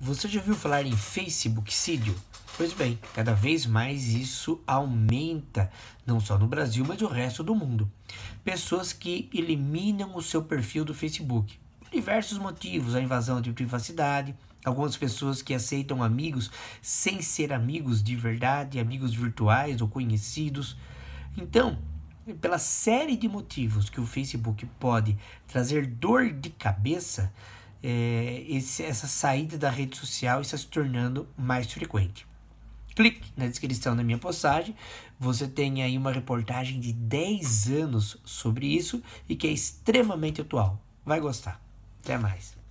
Você já ouviu falar em Facebook Facebookcídio? Pois bem, cada vez mais isso aumenta, não só no Brasil, mas no resto do mundo. Pessoas que eliminam o seu perfil do Facebook. Por diversos motivos, a invasão de privacidade, algumas pessoas que aceitam amigos sem ser amigos de verdade, amigos virtuais ou conhecidos. Então, pela série de motivos que o Facebook pode trazer dor de cabeça, é, esse, essa saída da rede social está se tornando mais frequente. Clique na descrição da minha postagem, você tem aí uma reportagem de 10 anos sobre isso e que é extremamente atual. Vai gostar. Até mais.